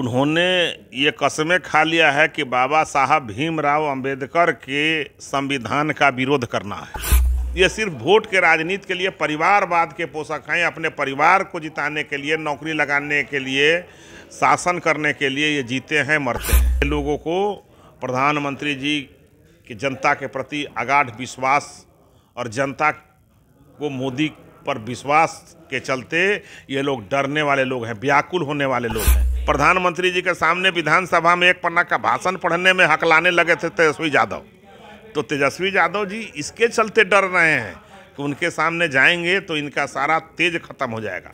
उन्होंने ये कसमें खा लिया है कि बाबा साहब भीमराव अंबेडकर के संविधान का विरोध करना है ये सिर्फ वोट के राजनीति के लिए परिवारवाद के पोषक हैं अपने परिवार को जिताने के लिए नौकरी लगाने के लिए शासन करने के लिए ये जीते हैं मरते हैं लोगों को प्रधानमंत्री जी की जनता के प्रति अगाढ़ विश्वास और जनता को मोदी पर विश्वास के चलते ये लोग डरने वाले लोग हैं व्याकुल होने वाले लोग हैं प्रधानमंत्री जी के सामने विधानसभा में एक पन्ना का भाषण पढ़ने में हकलाने लगे थे तेजस्वी यादव तो तेजस्वी यादव जी इसके चलते डर रहे हैं कि उनके सामने जाएंगे तो इनका सारा तेज खत्म हो जाएगा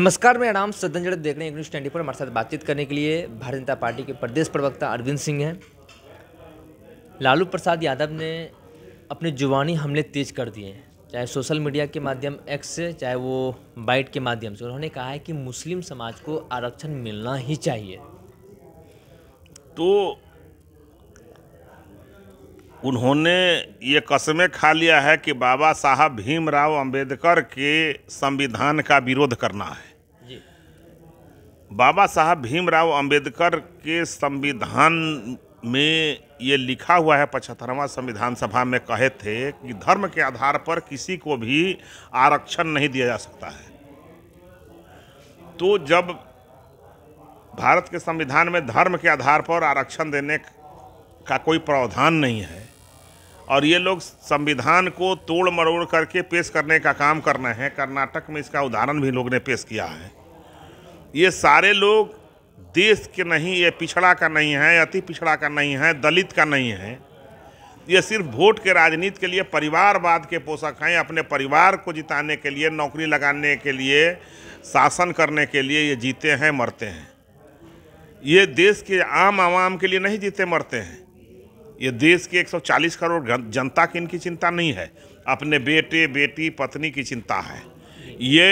नमस्कार मैं आराम सदनजड़ देख रहे हैं न्यूज ट्वेंटी हमारे साथ बातचीत करने के लिए भारतीय जनता पार्टी के प्रदेश प्रवक्ता अरविंद सिंह हैं लालू प्रसाद यादव ने अपने जुबानी हमले तेज कर दिए हैं चाहे सोशल मीडिया के माध्यम एक्स से चाहे वो बाइट के माध्यम से उन्होंने कहा है कि मुस्लिम समाज को आरक्षण मिलना ही चाहिए तो उन्होंने ये कसमें खा लिया है कि बाबा साहब भीमराव अंबेडकर के संविधान का विरोध करना है जी। बाबा साहब भीमराव अंबेडकर के संविधान में ये लिखा हुआ है पचहत्तरवा संविधान सभा में कहे थे कि धर्म के आधार पर किसी को भी आरक्षण नहीं दिया जा सकता है तो जब भारत के संविधान में धर्म के आधार पर आरक्षण देने का कोई प्रावधान नहीं है और ये लोग संविधान को तोड़ मरोड़ करके पेश करने का काम कर रहे हैं कर्नाटक में इसका उदाहरण भी लोग ने पेश किया है ये सारे लोग देश के नहीं ये पिछड़ा का नहीं है अति पिछड़ा का नहीं है दलित का नहीं है ये सिर्फ वोट के राजनीति के लिए परिवारवाद के पोषक हैं अपने परिवार को जिताने के लिए नौकरी लगाने के लिए शासन करने के लिए ये जीते हैं मरते हैं ये देश के आम आवाम के लिए नहीं जीते मरते हैं ये देश के 140 करोड़ जनता की इनकी चिंता नहीं है अपने बेटे बेटी पत्नी की चिंता है ये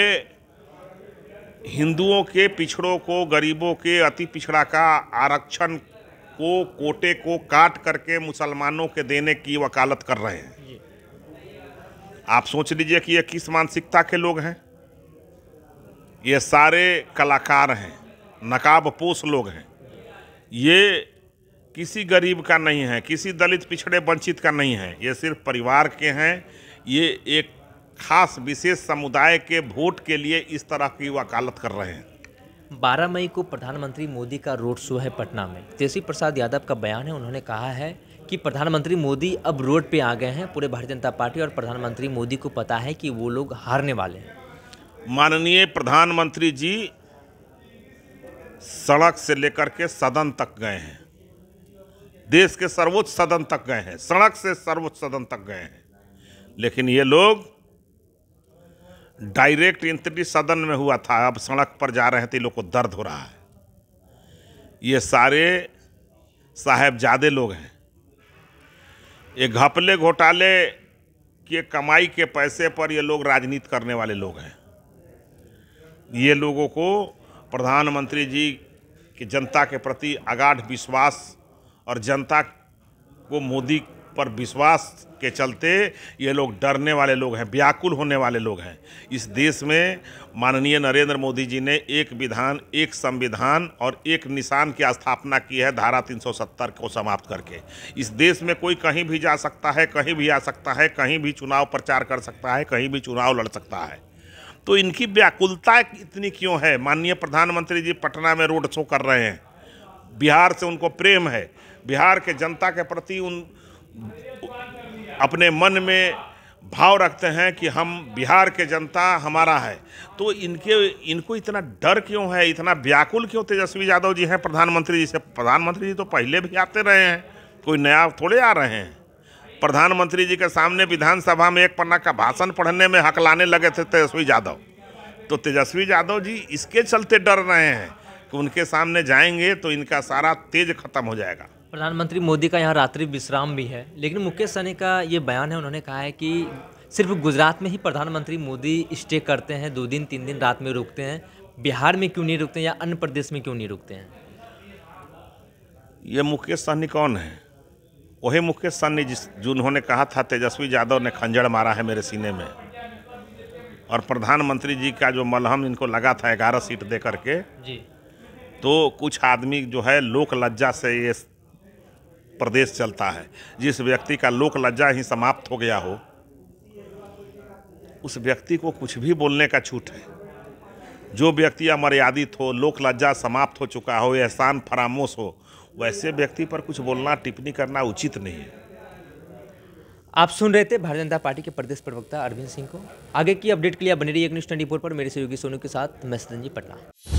हिंदुओं के पिछड़ों को गरीबों के अति पिछड़ा का आरक्षण को कोटे को काट करके मुसलमानों के देने की वकालत कर रहे हैं आप सोच लीजिए कि ये किस मानसिकता के लोग हैं ये सारे कलाकार हैं नकाबपोष लोग हैं ये किसी गरीब का नहीं है किसी दलित पिछड़े वंचित का नहीं है ये सिर्फ परिवार के हैं ये एक खास विशेष समुदाय के वोट के लिए इस तरह की वकालत कर रहे हैं 12 मई को प्रधानमंत्री मोदी का रोड शो है पटना में तेजी प्रसाद यादव का बयान है उन्होंने कहा है कि प्रधानमंत्री मोदी अब रोड पे आ गए हैं पूरे भारतीय जनता पार्टी और प्रधानमंत्री मोदी को पता है कि वो लोग हारने वाले हैं माननीय प्रधानमंत्री जी सड़क से लेकर के सदन तक गए हैं देश के सर्वोच्च सदन तक गए हैं सड़क से सर्वोच्च सदन तक गए हैं लेकिन ये लोग डायरेक्ट इंतरी सदन में हुआ था अब सड़क पर जा रहे थे लोग को दर्द हो रहा है ये सारे साहेबजादे लोग हैं ये घपले घोटाले के कमाई के पैसे पर ये लोग राजनीति करने वाले लोग हैं ये लोगों को प्रधानमंत्री जी के जनता के प्रति अगाढ़ विश्वास और जनता को मोदी पर विश्वास के चलते ये लोग डरने वाले लोग हैं व्याकुल होने वाले लोग हैं इस देश में माननीय नरेंद्र मोदी जी ने एक विधान एक संविधान और एक निशान की स्थापना की है धारा 370 को समाप्त करके इस देश में कोई कहीं भी जा सकता है कहीं भी आ सकता है कहीं भी चुनाव प्रचार कर सकता है कहीं भी चुनाव लड़ सकता है तो इनकी व्याकुलता इतनी क्यों है माननीय प्रधानमंत्री जी पटना में रोड शो कर रहे हैं बिहार से उनको प्रेम है बिहार के जनता के प्रति उन अपने मन में भाव रखते हैं कि हम बिहार के जनता हमारा है तो इनके इनको इतना डर क्यों है इतना व्याकुल क्यों तेजस्वी यादव जी हैं प्रधानमंत्री जी से प्रधानमंत्री जी तो पहले भी आते रहे हैं कोई नया थोड़े आ रहे हैं प्रधानमंत्री जी के सामने विधानसभा में एक पन्ना का भाषण पढ़ने में हकलाने लगे थे तेजस्वी यादव तो तेजस्वी यादव जी इसके चलते डर रहे हैं कि उनके सामने जाएंगे तो इनका सारा तेज खत्म हो जाएगा प्रधानमंत्री मोदी का यहाँ रात्रि विश्राम भी है लेकिन मुकेश सहनी का ये बयान है उन्होंने कहा है कि सिर्फ गुजरात में ही प्रधानमंत्री मोदी स्टे करते हैं दो दिन तीन दिन रात में रुकते हैं बिहार में क्यों नहीं रुकते हैं या अन्य प्रदेश में क्यों नहीं रुकते हैं ये मुकेश सहनी कौन है वही मुकेश सहनी जिस जो उन्होंने कहा था तेजस्वी यादव ने खंजड़ मारा है मेरे सीने में और प्रधानमंत्री जी का जो मलहम इनको लगा था ग्यारह सीट दे करके जी तो कुछ आदमी जो है लोक लज्जा से ये प्रदेश चलता है जिस व्यक्ति का लोक लज्जा ही समाप्त हो गया हो उस व्यक्ति को कुछ भी बोलने का छूट है जो व्यक्ति अमर्यादित हो लोक लज्जा समाप्त हो चुका हो एहसान फरामोश हो वैसे व्यक्ति पर कुछ बोलना टिप्पणी करना उचित नहीं है आप सुन रहे थे भारतीय जनता पार्टी के प्रदेश प्रवक्ता अरविंद सिंह को आगे की अपडेट के लिए बने रही एक न्यूज ट्वेंटी पर मेरे सहयोगी सोनू के साथ मैं सतन जी पटना